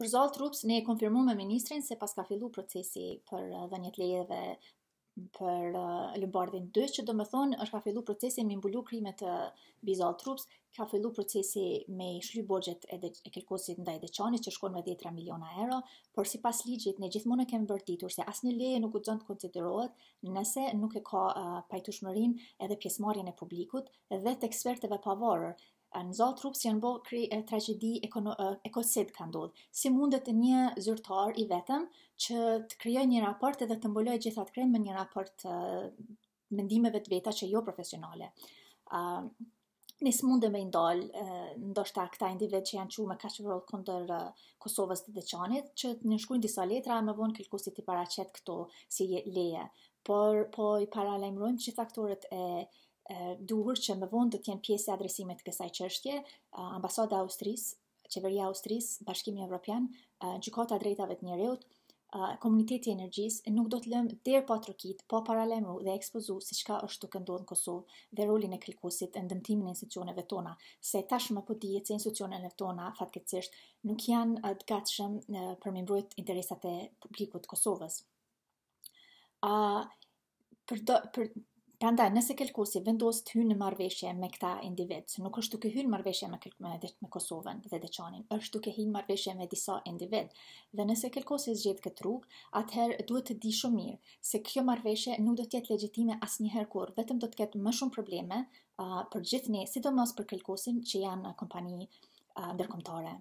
Për Zoll ne e konfirmu me ministrin se pas ka fillu procesi për leje uh, lejeve për uh, Lëmbardin 2, që do më thonë është ka fillu procesi me mbulu krimet të uh, Bizal Trups, ka fillu procesi me shly borgjet e, e kërkosit ndaj deqanit që shkon me 10 miliona euro, por si pas ligjit ne gjithmonë kemë vërtitur se asë një leje nuk u të zonë të konsiderohet nëse nuk e ka uh, pajtushmërin edhe pjesmarin e publikut dhe të ekspertëve pavarër, në zot trup janë bërë kri e tragedi ekosid ka ndodhë. Si mundet një zyrtar i vetëm që të krijoj një raport edhe të mbuloj gjithat krenë me një raport të mendimeve të veta që jo profesionale. Uh, Nisë mund me ndalë, ndoshta këta individ që janë që me kashëvro këndër Kosovës të dheqanit, që një shkujnë disa letra me vonë këllkusit i paracet këto si leje. Por, po i paralajmërojnë që faktorët e duhur që më vonë do të jenë pjesë e adresimit të kësaj çështje, ambasadë ambasada e Austrisë, qeveria e Austrisë, Bashkimi Evropian, Gjykata e Drejtave të Njerëzit, komuniteti i energjisë nuk do të lëm der pa trokit, pa po paralajmëru dhe ekspozu si çka është duke ndodhur në Kosovë dhe rolin e kërkuesit në ndëmtimin e institucioneve tona, se tashmë po dihet se institucionet tona fatkeqësisht nuk janë të gatshëm për me mbrojtë interesat e publikut të Kosovës. A për, do, për, Prandaj, nëse kërkosi vendos të hynë në marveshje me këta individ, nuk është duke hynë marveshje me, me, me Kosovën dhe Deqanin, është duke hynë marveshje me disa individ, dhe nëse kërkosi zgjith këtë rrugë, atëherë duhet të di shumë mirë se kjo marveshje nuk do tjetë legjitime as njëherë kur, vetëm do të ketë më shumë probleme uh, për gjithë ne, sidomos për kërkosin që janë kompani uh, ndërkomtare